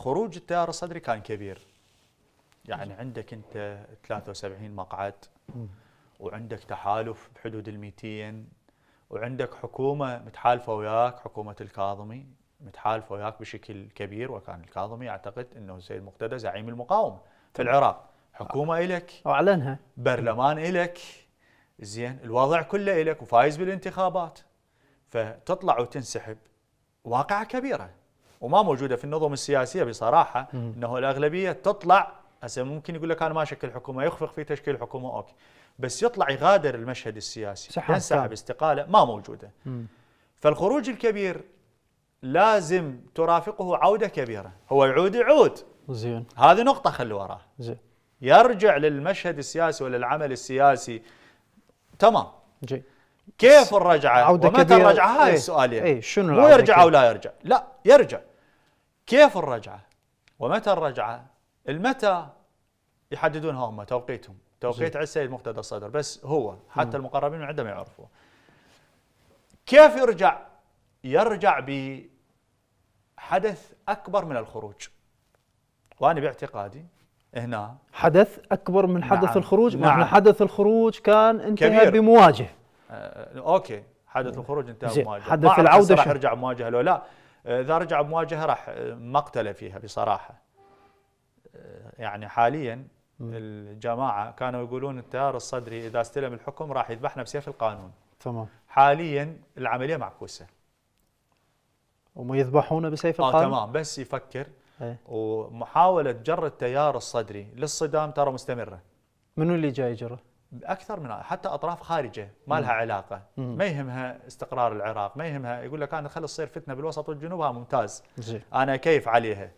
خروج التيار الصدري كان كبير يعني عندك انت 73 مقعد وعندك تحالف بحدود ال 200 وعندك حكومه متحالفه وياك حكومه الكاظمي متحالفه وياك بشكل كبير وكان الكاظمي اعتقد انه السيد مقتدى زعيم المقاومه في طيب. العراق حكومه آه. الك واعلنها برلمان الك زين الوضع كله الك وفايز بالانتخابات فتطلع وتنسحب واقعه كبيره وما موجوده في النظم السياسيه بصراحه انه الاغلبيه تطلع هسه ممكن يقول لك انا ما اشكل حكومه يخفق في تشكيل حكومه اوكي بس يطلع يغادر المشهد السياسي ينسحب استقاله ما موجوده فالخروج الكبير لازم ترافقه عوده كبيره هو يعود يعود زين هذه نقطه خلي وراه زين يرجع للمشهد السياسي وللعمل السياسي تمام جي. كيف الرجعه عودة ومتى الرجعه هاي إيه. السؤال يعني. اي شنو مو يرجع او لا يرجع لا يرجع كيف الرجعة ومتى الرجعة المتى يحددون هم توقيتهم توقيت على السيد مقتدى الصدر بس هو حتى م. المقربين من يعرفوا يعرفوه كيف يرجع يرجع بحدث أكبر من الخروج وأنا باعتقادي هنا حدث أكبر من حدث نعم. الخروج نعم. حدث الخروج كان انتهى كبير. بمواجهة آه أوكي حدث الخروج انتهى بمواجهة حدث العودة راح يرجع مواجهة لو لا آه، اذا رجع بمواجهه راح آه، مقتله فيها بصراحه آه، يعني حاليا الجماعه كانوا يقولون التيار الصدري اذا استلم الحكم راح يذبحنا بسيف القانون تمام حاليا العمليه معكوسه وما يذبحونه بسيف القانون اه تمام بس يفكر ايه؟ ومحاوله جر التيار الصدري للصدام ترى مستمره منو اللي جاي يجره؟ اكثر من حتى اطراف خارجه ما لها علاقه ما يهمها استقرار العراق ما يهمها يقول لك انا خلص تصير فتنه بالوسط والجنوب ها ممتاز انا كيف عليها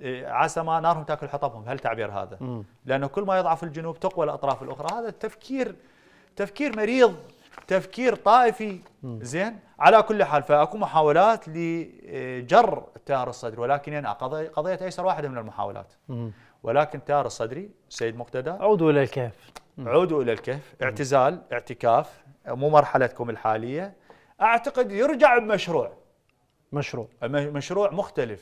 إيه، عسى ما نارهم تاكل حطبهم هالتعبير هذا لانه كل ما يضعف الجنوب تقوى الاطراف الاخرى هذا التفكير تفكير مريض تفكير طائفي زين على كل حال فاكو محاولات لجر التيار الصدري ولكن انا يعني قضيه ايسر واحده من المحاولات ولكن التيار الصدري سيد مقتدى عودوا الى الكهف عودوا إلى الكهف اعتزال اعتكاف مو مرحلتكم الحالية أعتقد يرجع بمشروع مشروع مشروع مختلف